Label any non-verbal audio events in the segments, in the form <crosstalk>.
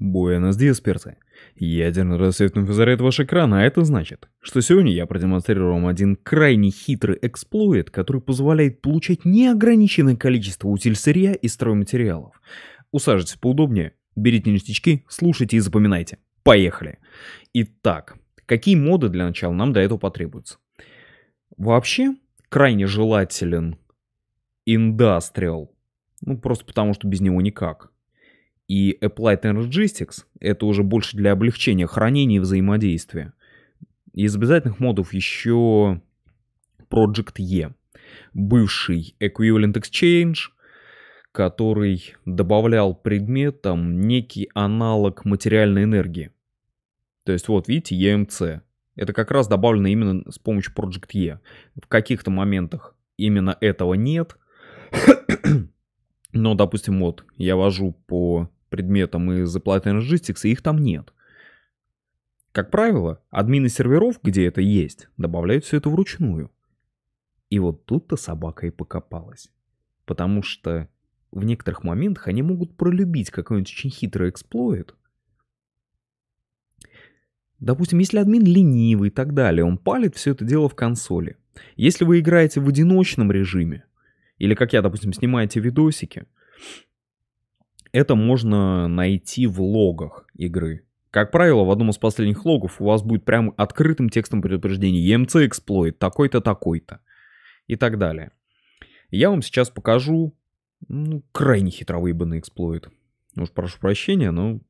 Буэнос-Диас, перцы. Ядерный рассветный фазарет ваш экран, а это значит, что сегодня я продемонстрирую вам один крайне хитрый эксплойт, который позволяет получать неограниченное количество утиль сырья и стройматериалов. Усаживайтесь поудобнее, берите ништячки, слушайте и запоминайте. Поехали! Итак, какие моды для начала нам до этого потребуются? Вообще, крайне желателен Industrial, ну просто потому что без него никак. И Applied Energistics — это уже больше для облегчения хранения и взаимодействия. Из обязательных модов еще Project E, бывший Equivalent Exchange, который добавлял предметам некий аналог материальной энергии. То есть вот, видите, EMC. Это как раз добавлено именно с помощью Project E. В каких-то моментах именно этого нет. <coughs> Но, допустим, вот я вожу по предметам из Applied Energistics, и их там нет. Как правило, админы серверов, где это есть, добавляют все это вручную. И вот тут-то собака и покопалась. Потому что в некоторых моментах они могут пролюбить какой-нибудь очень хитрый эксплойт. Допустим, если админ ленивый и так далее, он палит все это дело в консоли. Если вы играете в одиночном режиме, или как я, допустим, снимаете видосики, это можно найти в логах игры. Как правило, в одном из последних логов у вас будет прям открытым текстом предупреждение EMC эксплойт такой-то, такой-то и так далее. Я вам сейчас покажу ну, крайне хитровыебанный эксплойт. Уж прошу прощения, но...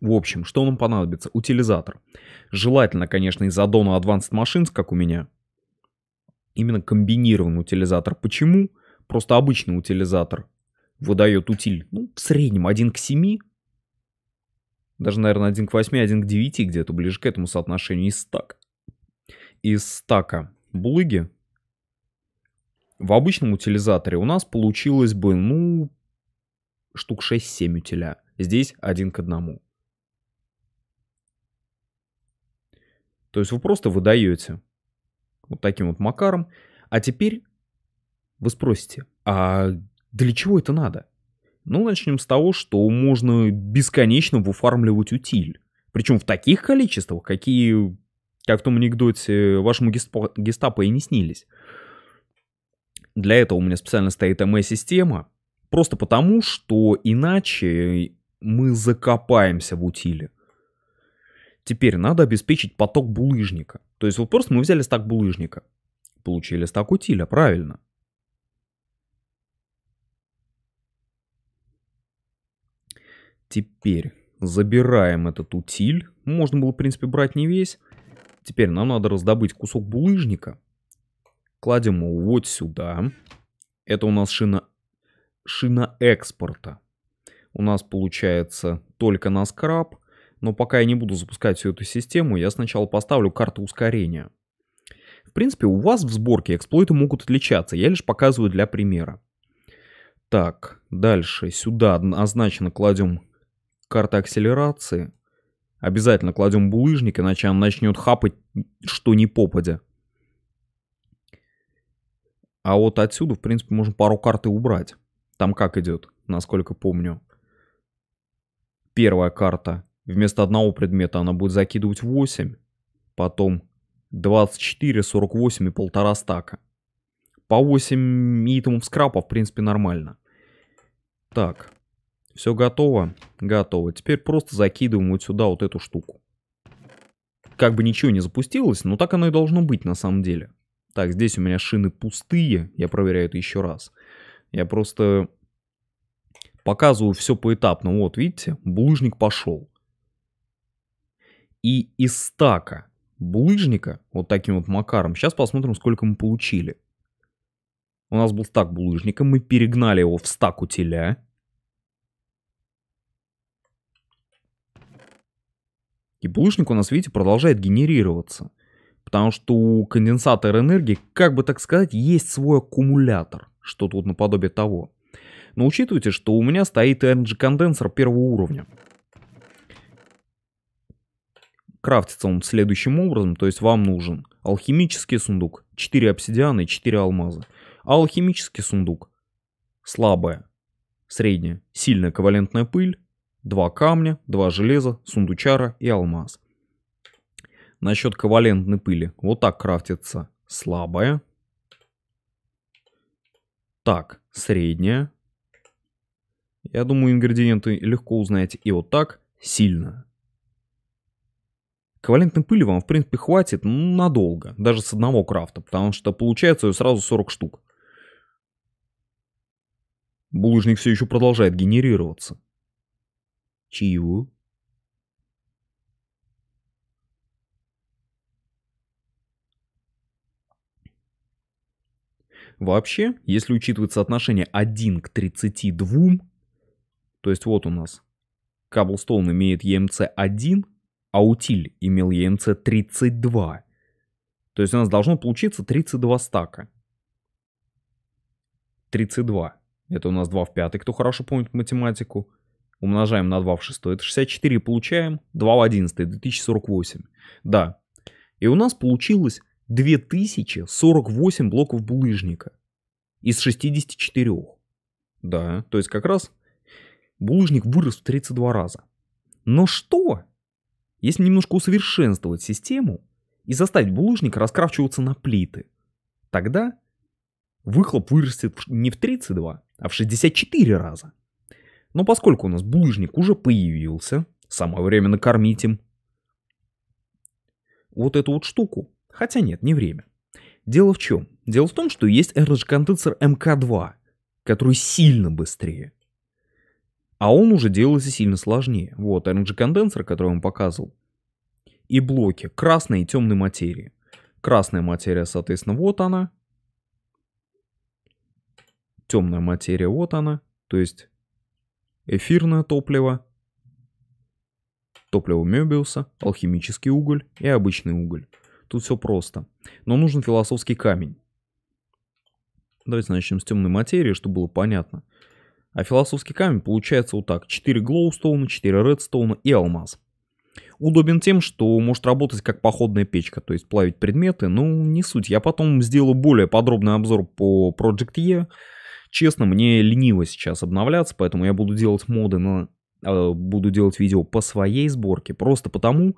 В общем, что нам понадобится? Утилизатор. Желательно, конечно, из-за дона Advanced Machines, как у меня, именно комбинированный утилизатор. Почему? Просто обычный утилизатор выдает утиль, ну, в среднем 1 к 7, даже, наверное, 1 к 8, 1 к 9, где-то ближе к этому соотношению из стака. Из стака булыги в обычном утилизаторе у нас получилось бы, ну, штук 6-7 утиля. Здесь один к одному То есть вы просто выдаете вот таким вот макаром. А теперь вы спросите, а для чего это надо? Ну, начнем с того, что можно бесконечно выфармливать утиль. Причем в таких количествах, какие, как в том анекдоте, вашему гестапо, гестапо и не снились. Для этого у меня специально стоит МС-система. Просто потому, что иначе мы закопаемся в утиле. Теперь надо обеспечить поток булыжника. То есть вот просто мы взяли стак булыжника. Получили стак утиля, правильно. Теперь забираем этот утиль. Можно было, в принципе, брать не весь. Теперь нам надо раздобыть кусок булыжника. Кладем его вот сюда. Это у нас шина, шина экспорта. У нас получается только на скраб. Но пока я не буду запускать всю эту систему, я сначала поставлю карту ускорения. В принципе, у вас в сборке эксплойты могут отличаться. Я лишь показываю для примера. Так, дальше сюда однозначно кладем карта акселерации. Обязательно кладем булыжник, иначе он начнет хапать, что не попадя. А вот отсюда, в принципе, можно пару карты убрать. Там как идет, насколько помню. Первая карта. Вместо одного предмета она будет закидывать 8. Потом 24, 48 и полтора стака. По 8 итемов скрапа, в принципе, нормально. Так. Все готово? Готово. Теперь просто закидываем вот сюда вот эту штуку. Как бы ничего не запустилось, но так оно и должно быть на самом деле. Так, здесь у меня шины пустые. Я проверяю это еще раз. Я просто показываю все поэтапно. Вот, видите, булыжник пошел. И из стака булыжника, вот таким вот макаром, сейчас посмотрим, сколько мы получили. У нас был стак булыжника, мы перегнали его в стак утиля. И булыжник у нас, видите, продолжает генерироваться. Потому что у конденсатора энергии, как бы так сказать, есть свой аккумулятор. Что-то вот наподобие того. Но учитывайте, что у меня стоит Energy конденсор первого уровня. Крафтится он следующим образом, то есть вам нужен алхимический сундук, 4 обсидиана и 4 алмаза. А алхимический сундук слабая, средняя, сильная ковалентная пыль, Два камня, два железа, сундучара и алмаз. Насчет ковалентной пыли. Вот так крафтится слабая. Так, средняя. Я думаю, ингредиенты легко узнаете и вот так сильно. Ковалентной пыли вам, в принципе, хватит ну, надолго, даже с одного крафта, потому что получается сразу 40 штук. Булыжник все еще продолжает генерироваться. Чего? Вообще, если учитывать соотношение 1 к 32, то есть вот у нас Каблстоун имеет EMC-1, а Утиль имел EMC-32. То есть у нас должно получиться 32 стака. 32. Это у нас 2 в 5, кто хорошо помнит математику умножаем на 2 в 6, это 64, получаем 2 в 11, 2048. Да. И у нас получилось 2048 блоков булыжника из 64. Да, то есть как раз булыжник вырос в 32 раза. Но что, если немножко усовершенствовать систему и заставить булыжник раскрачиваться на плиты? Тогда выхлоп вырастет не в 32, а в 64 раза. Но поскольку у нас булыжник уже появился, самое время накормить им. Вот эту вот штуку. Хотя нет, не время. Дело в чем? Дело в том, что есть rg конденсер МК-2, который сильно быстрее. А он уже делается сильно сложнее. Вот rng конденсер который я вам показывал. И блоки красной и темной материи. Красная материя, соответственно, вот она. Темная материя, вот она. То есть эфирное топливо, топливо Мебиуса, алхимический уголь и обычный уголь. Тут все просто. Но нужен философский камень. Давайте начнем с темной материи, чтобы было понятно. А философский камень получается вот так. 4 глоустоуна, 4 редстоуна и алмаз. Удобен тем, что может работать как походная печка, то есть плавить предметы, Но ну, не суть. Я потом сделаю более подробный обзор по Project E, Честно, мне лениво сейчас обновляться, поэтому я буду делать моды на... Э, буду делать видео по своей сборке, просто потому,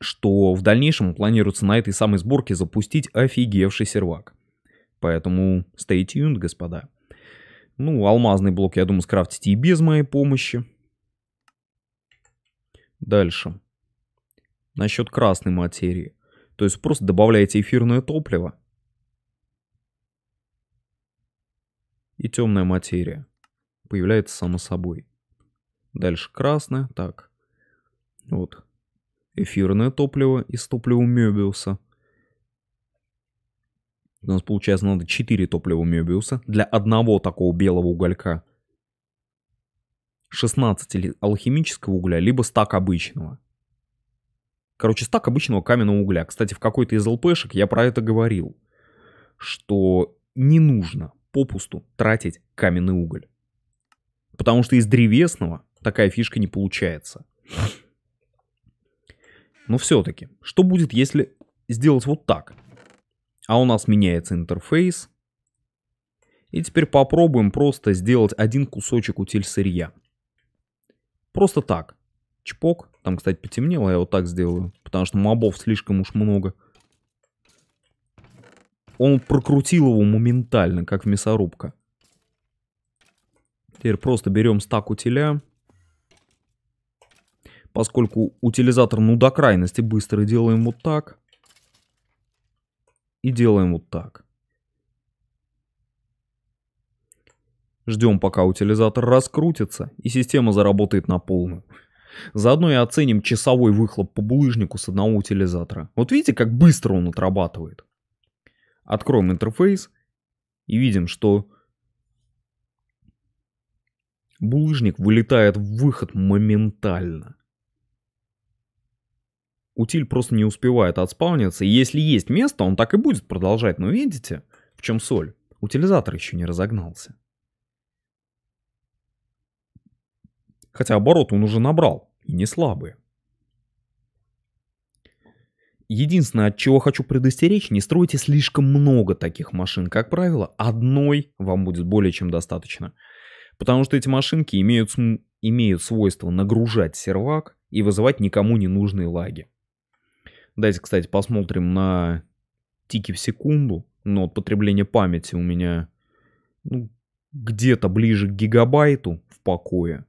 что в дальнейшем планируется на этой самой сборке запустить офигевший сервак. Поэтому stay tuned, господа. Ну, алмазный блок, я думаю, скрафтите и без моей помощи. Дальше. Насчет красной материи. То есть просто добавляете эфирное топливо, и темная материя. Появляется само собой. Дальше красное, так. Вот. Эфирное топливо из топлива Мёбиуса. У нас получается надо 4 топлива Мёбиуса для одного такого белого уголька. 16 алхимического угля, либо стак обычного. Короче, стак обычного каменного угля. Кстати, в какой-то из ЛПшек я про это говорил, что не нужно попусту тратить каменный уголь. Потому что из древесного такая фишка не получается. Но все-таки, что будет, если сделать вот так? А у нас меняется интерфейс. И теперь попробуем просто сделать один кусочек утиль сырья. Просто так. Чпок. Там, кстати, потемнело, я вот так сделаю, потому что мобов слишком уж много. Он прокрутил его моментально, как в мясорубка. Теперь просто берем стак утиля. Поскольку утилизатор ну до крайности быстро делаем вот так. И делаем вот так. Ждем, пока утилизатор раскрутится, и система заработает на полную. Заодно и оценим часовой выхлоп по булыжнику с одного утилизатора. Вот видите, как быстро он отрабатывает. Откроем интерфейс и видим, что булыжник вылетает в выход моментально. Утиль просто не успевает отспауниться, и если есть место, он так и будет продолжать, но видите, в чем соль? Утилизатор еще не разогнался. Хотя оборот он уже набрал, и не слабые. Единственное, от чего хочу предостеречь, не стройте слишком много таких машин. Как правило, одной вам будет более чем достаточно. Потому что эти машинки имеют, имеют свойство нагружать сервак и вызывать никому ненужные лаги. Давайте, кстати, посмотрим на тики в секунду. Но от потребления памяти у меня ну, где-то ближе к гигабайту в покое.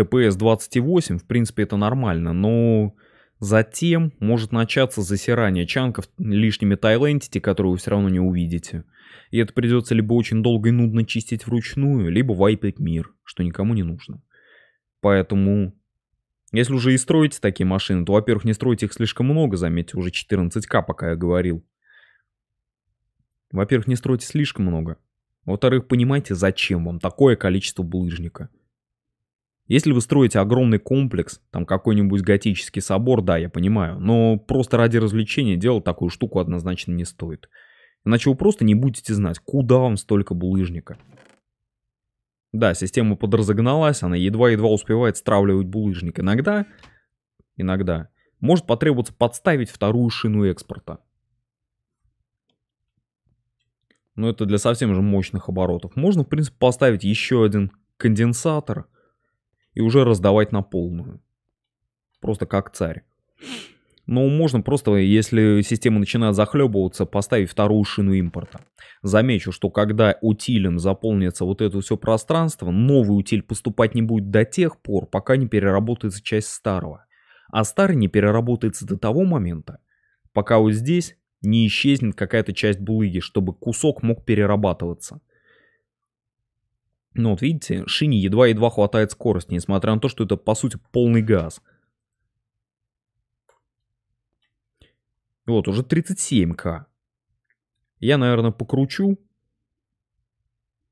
ТПС-28, в принципе, это нормально, но затем может начаться засирание чанков лишними тайлентити, которые вы все равно не увидите. И это придется либо очень долго и нудно чистить вручную, либо вайпить мир, что никому не нужно. Поэтому, если уже и строите такие машины, то, во-первых, не стройте их слишком много, заметьте, уже 14к, пока я говорил. Во-первых, не стройте слишком много. Во-вторых, понимайте, зачем вам такое количество булыжника. Если вы строите огромный комплекс, там какой-нибудь готический собор, да, я понимаю, но просто ради развлечения делать такую штуку однозначно не стоит. Иначе вы просто не будете знать, куда вам столько булыжника. Да, система подразогналась, она едва-едва успевает стравливать булыжник. Иногда, иногда, может потребоваться подставить вторую шину экспорта. Но это для совсем же мощных оборотов. Можно, в принципе, поставить еще один конденсатор – и уже раздавать на полную. Просто как царь. Но ну, можно просто, если система начинает захлебываться, поставить вторую шину импорта. Замечу, что когда утилем заполнится вот это все пространство, новый утиль поступать не будет до тех пор, пока не переработается часть старого. А старый не переработается до того момента, пока вот здесь не исчезнет какая-то часть булыги, чтобы кусок мог перерабатываться. Ну вот видите, шине едва-едва хватает скорости, несмотря на то, что это по сути полный газ. Вот, уже 37к. Я, наверное, покручу.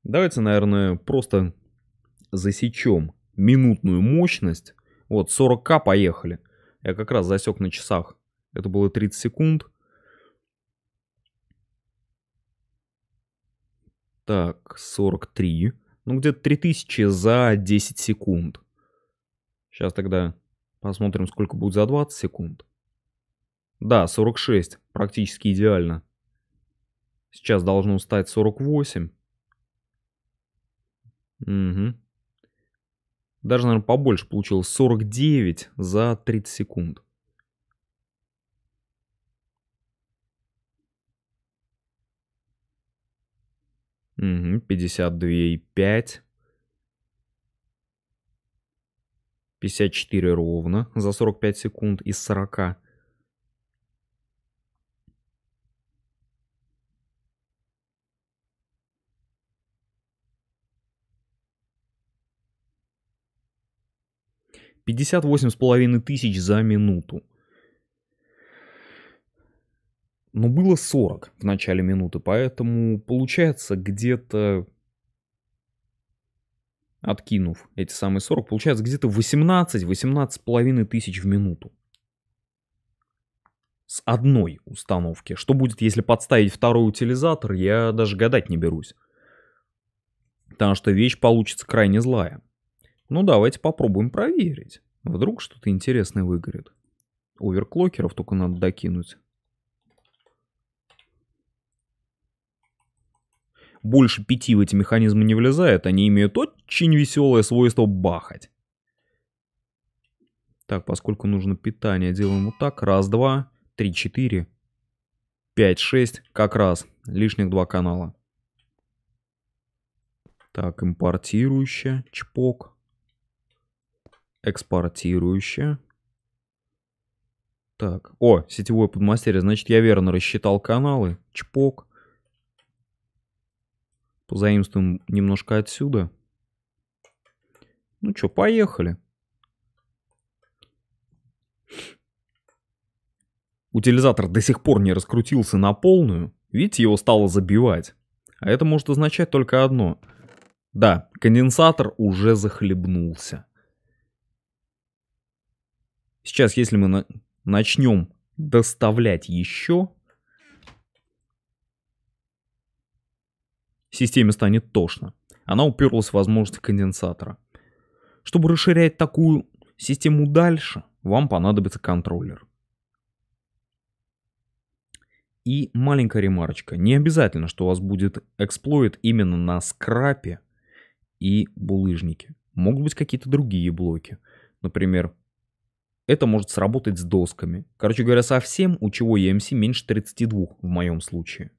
Давайте, наверное, просто засечем минутную мощность. Вот, 40к поехали. Я как раз засек на часах. Это было 30 секунд. Так, 43. Ну, где-то 3000 за 10 секунд. Сейчас тогда посмотрим, сколько будет за 20 секунд. Да, 46, практически идеально. Сейчас должно стать 48. Угу. Даже, наверное, побольше получилось. 49 за 30 секунд. Угу, 52,5. 54 ровно за 45 секунд из 40. Пятьдесят восемь с половиной тысяч за минуту но было 40 в начале минуты, поэтому получается где-то... Откинув эти самые 40, получается где-то 18-18,5 тысяч в минуту. С одной установки. Что будет, если подставить второй утилизатор, я даже гадать не берусь. Потому что вещь получится крайне злая. Ну давайте попробуем проверить. Вдруг что-то интересное выгорит. Оверклокеров только надо докинуть. больше пяти в эти механизмы не влезает, они имеют очень веселое свойство бахать. Так, поскольку нужно питание, делаем вот так. Раз, два, три, четыре, пять, шесть. Как раз. Лишних два канала. Так, импортирующая, чпок. Экспортирующая. Так, о, сетевой подмастерье, значит я верно рассчитал каналы, чпок. Позаимствуем немножко отсюда. Ну что, поехали. Утилизатор до сих пор не раскрутился на полную. Видите, его стало забивать. А это может означать только одно. Да, конденсатор уже захлебнулся. Сейчас, если мы на начнем доставлять еще, Системе станет тошно. Она уперлась в возможность конденсатора. Чтобы расширять такую систему дальше, вам понадобится контроллер. И маленькая ремарочка. Не обязательно, что у вас будет эксплойт именно на скрапе и булыжнике. Могут быть какие-то другие блоки. Например, это может сработать с досками. Короче говоря, совсем у чего EMC меньше 32 в моем случае.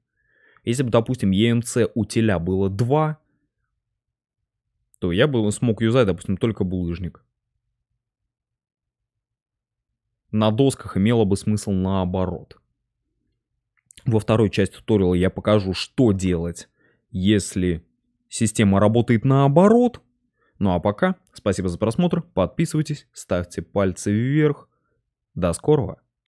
Если бы, допустим, EMC у теля было 2, то я бы смог юзать, допустим, только булыжник. На досках имело бы смысл наоборот. Во второй части туториала я покажу, что делать, если система работает наоборот. Ну а пока, спасибо за просмотр, подписывайтесь, ставьте пальцы вверх. До скорого!